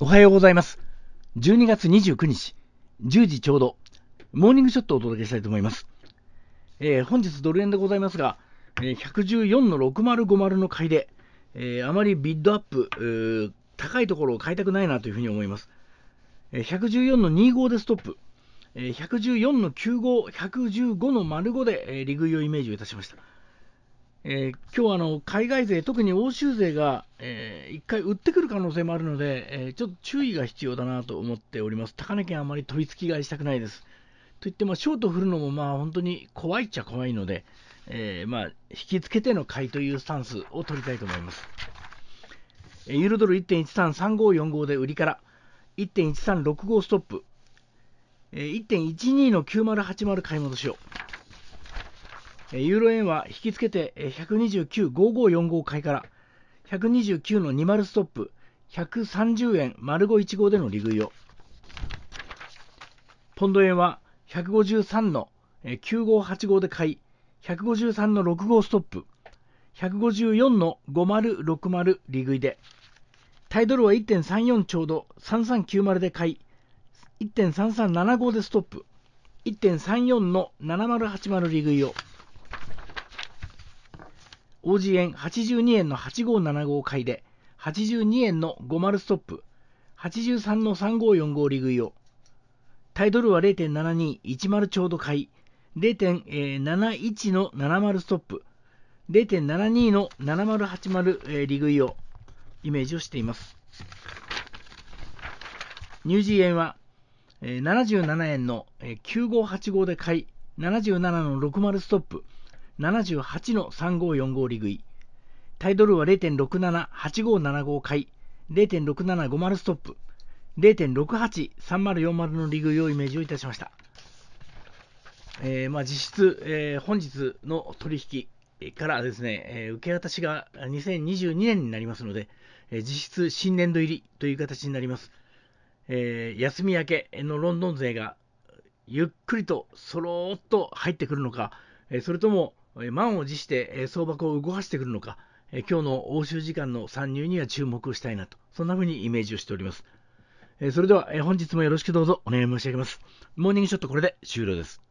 おはようございます。12月29日、10時ちょうど、モーニングショットをお届けしたいと思います。えー、本日ドル円でございますが、え114の6050の買いで、えー、あまりビッドアップ、高いところを買いたくないなというふうに思います。え114の25でストップ、え114の95、115の丸5で、え利食いをイメージをいたしました。えー、今日はあの海外勢、特に欧州勢が、えー、1回売ってくる可能性もあるので、えー、ちょっと注意が必要だなと思っております。高値圏あまり取り付き買いしたくないです。といっても、ショート振るのもまあ本当に怖いっちゃ怖いので、えー、まあ、引きつけての買いというスタンスを取りたいと思います。ユーロドル1.133545で売りから、1.1365ストップ、1.12の9080買い戻しを。ユーロ円は引きつけて129.5545買いから129の20ストップ130円丸515での利食いをポンド円は153の9585で買い153の6号ストップ154の5060利食いでタイドルは1.34ちょうど3390で買い1.3375でストップ1.34の7080利食いを OG 円82円の8575買いで、82円の50ストップ、83の3545利食いを、タイトルは0.72、10ちょうど買い、0.71の70ストップ、0.72の7080利食いをイメージをしています。ニュージー円は77円の9585で買い、77の60ストップ、78の3545利食い。タイドルは0.678575回、0.6750ストップ、0.683040の利食いをイメージをいたしました。えー、まあ実質、えー、本日の取引からですね、えー、受け渡しが2022年になりますので、えー、実質新年度入りという形になります。えー、休み明けのロンドン勢がゆっくりとそろっと入ってくるのか、えそれとも満を持して相場を動かしてくるのか、今日の欧州時間の参入には注目したいなと、そんな風にイメージをしております。それでは本日もよろしくどうぞお願い申し上げます。モーニングショットこれで終了です。